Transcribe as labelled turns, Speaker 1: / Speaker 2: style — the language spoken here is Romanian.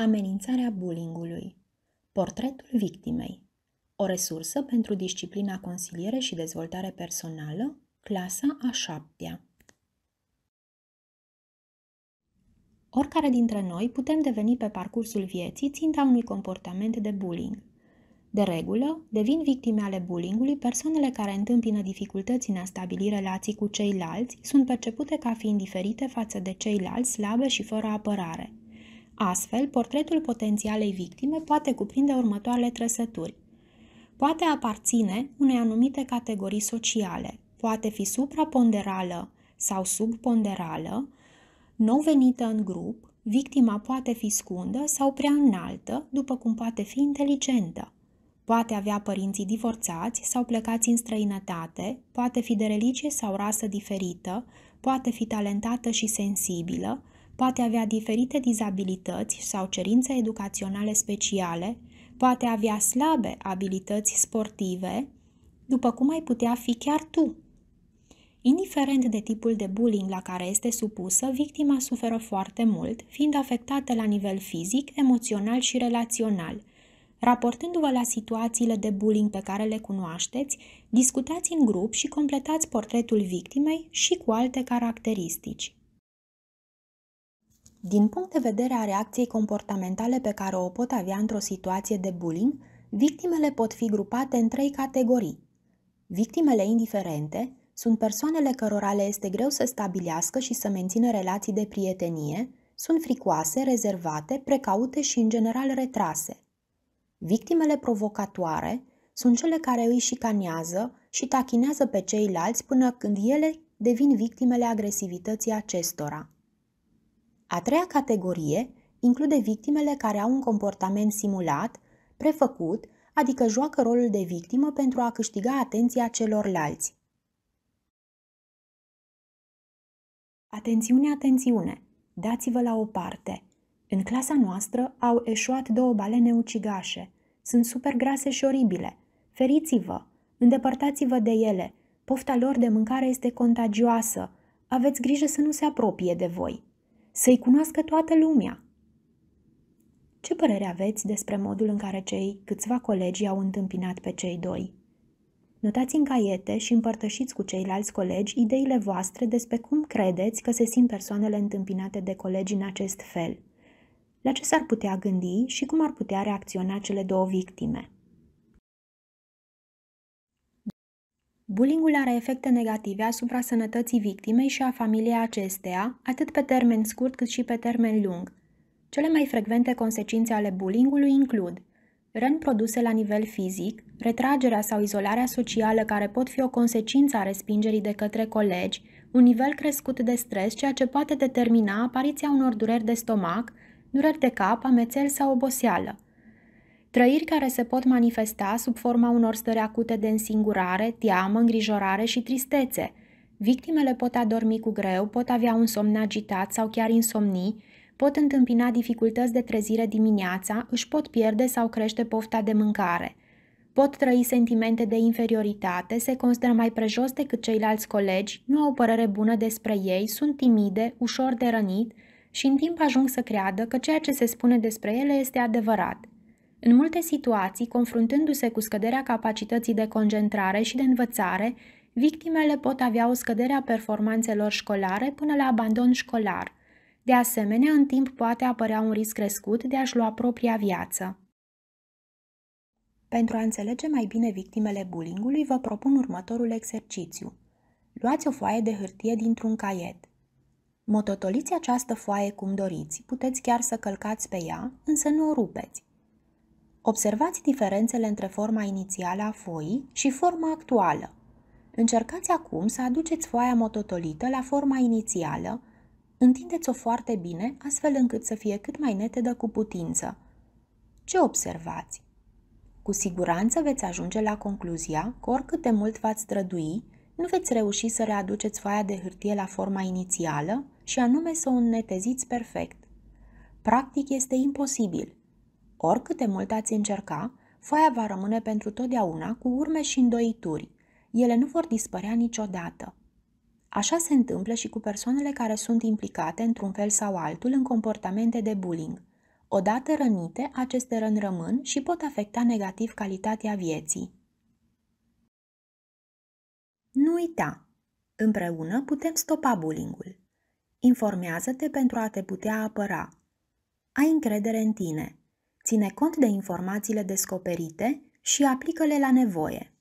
Speaker 1: Amenințarea bullyingului. Portretul victimei. O resursă pentru disciplina consiliere și dezvoltare personală, clasa a șaptea. Oricare dintre noi putem deveni pe parcursul vieții ținta unui comportament de bullying. De regulă, devin victime ale bullyingului persoanele care întâmpină dificultăți în a stabili relații cu ceilalți, sunt percepute ca fiind diferite față de ceilalți slabe și fără apărare – Astfel, portretul potențialei victime poate cuprinde următoarele trăsături. Poate aparține unei anumite categorii sociale, poate fi supraponderală sau subponderală, nou venită în grup, victima poate fi scundă sau prea înaltă, după cum poate fi inteligentă. Poate avea părinții divorțați sau plecați în străinătate, poate fi de religie sau rasă diferită, poate fi talentată și sensibilă, poate avea diferite dizabilități sau cerințe educaționale speciale, poate avea slabe abilități sportive, după cum ai putea fi chiar tu. Indiferent de tipul de bullying la care este supusă, victima suferă foarte mult, fiind afectată la nivel fizic, emoțional și relațional. Raportându-vă la situațiile de bullying pe care le cunoașteți, discutați în grup și completați portretul victimei și cu alte caracteristici. Din punct de vedere a reacției comportamentale pe care o pot avea într-o situație de bullying, victimele pot fi grupate în trei categorii. Victimele indiferente sunt persoanele cărora le este greu să stabilească și să mențină relații de prietenie, sunt fricoase, rezervate, precaute și în general retrase. Victimele provocatoare sunt cele care îi șicanează și tachinează pe ceilalți până când ele devin victimele agresivității acestora. A treia categorie include victimele care au un comportament simulat, prefăcut, adică joacă rolul de victimă pentru a câștiga atenția celorlalți. Atențiune, atențiune! Dați-vă la o parte! În clasa noastră au eșuat două balene ucigașe. Sunt super grase și oribile. Feriți-vă! Îndepărtați-vă de ele! Pofta lor de mâncare este contagioasă. Aveți grijă să nu se apropie de voi să-i cunoască toată lumea. Ce părere aveți despre modul în care cei câțiva colegi au întâmpinat pe cei doi? Notați în caiete și împărtășiți cu ceilalți colegi ideile voastre despre cum credeți că se simt persoanele întâmpinate de colegi în acest fel. La ce s-ar putea gândi și cum ar putea reacționa cele două victime. Bullyingul are efecte negative asupra sănătății victimei și a familiei acesteia, atât pe termen scurt cât și pe termen lung. Cele mai frecvente consecințe ale bullyingului includ răni produse la nivel fizic, retragerea sau izolarea socială care pot fi o consecință a respingerii de către colegi, un nivel crescut de stres, ceea ce poate determina apariția unor dureri de stomac, dureri de cap, amețel sau oboseală. Trăiri care se pot manifesta sub forma unor stări acute de însingurare, teamă, îngrijorare și tristețe. Victimele pot adormi cu greu, pot avea un somn agitat sau chiar insomnii, pot întâmpina dificultăți de trezire dimineața, își pot pierde sau crește pofta de mâncare. Pot trăi sentimente de inferioritate, se consideră mai prejos decât ceilalți colegi, nu au o părere bună despre ei, sunt timide, ușor de rănit și în timp ajung să creadă că ceea ce se spune despre ele este adevărat. În multe situații, confruntându-se cu scăderea capacității de concentrare și de învățare, victimele pot avea o scădere a performanțelor școlare până la abandon școlar. De asemenea, în timp poate apărea un risc crescut de a-și lua propria viață. Pentru a înțelege mai bine victimele bullyingului, vă propun următorul exercițiu. Luați o foaie de hârtie dintr-un caiet. Mototoliți această foaie cum doriți, puteți chiar să călcați pe ea, însă nu o rupeți. Observați diferențele între forma inițială a foii și forma actuală. Încercați acum să aduceți foaia mototolită la forma inițială, întindeți-o foarte bine, astfel încât să fie cât mai netedă cu putință. Ce observați? Cu siguranță veți ajunge la concluzia că oricât de mult v-ați strădui, nu veți reuși să readuceți foaia de hârtie la forma inițială și anume să o înneteziți perfect. Practic este imposibil, Oricât de mult ați încerca, foaia va rămâne pentru totdeauna cu urme și îndoituri. Ele nu vor dispărea niciodată. Așa se întâmplă și cu persoanele care sunt implicate într-un fel sau altul în comportamente de bullying. Odată rănite, aceste răni rămân și pot afecta negativ calitatea vieții. Nu uita! Împreună putem stopa bullying-ul. Informează-te pentru a te putea apăra. Ai încredere în tine ține cont de informațiile descoperite și aplică-le la nevoie.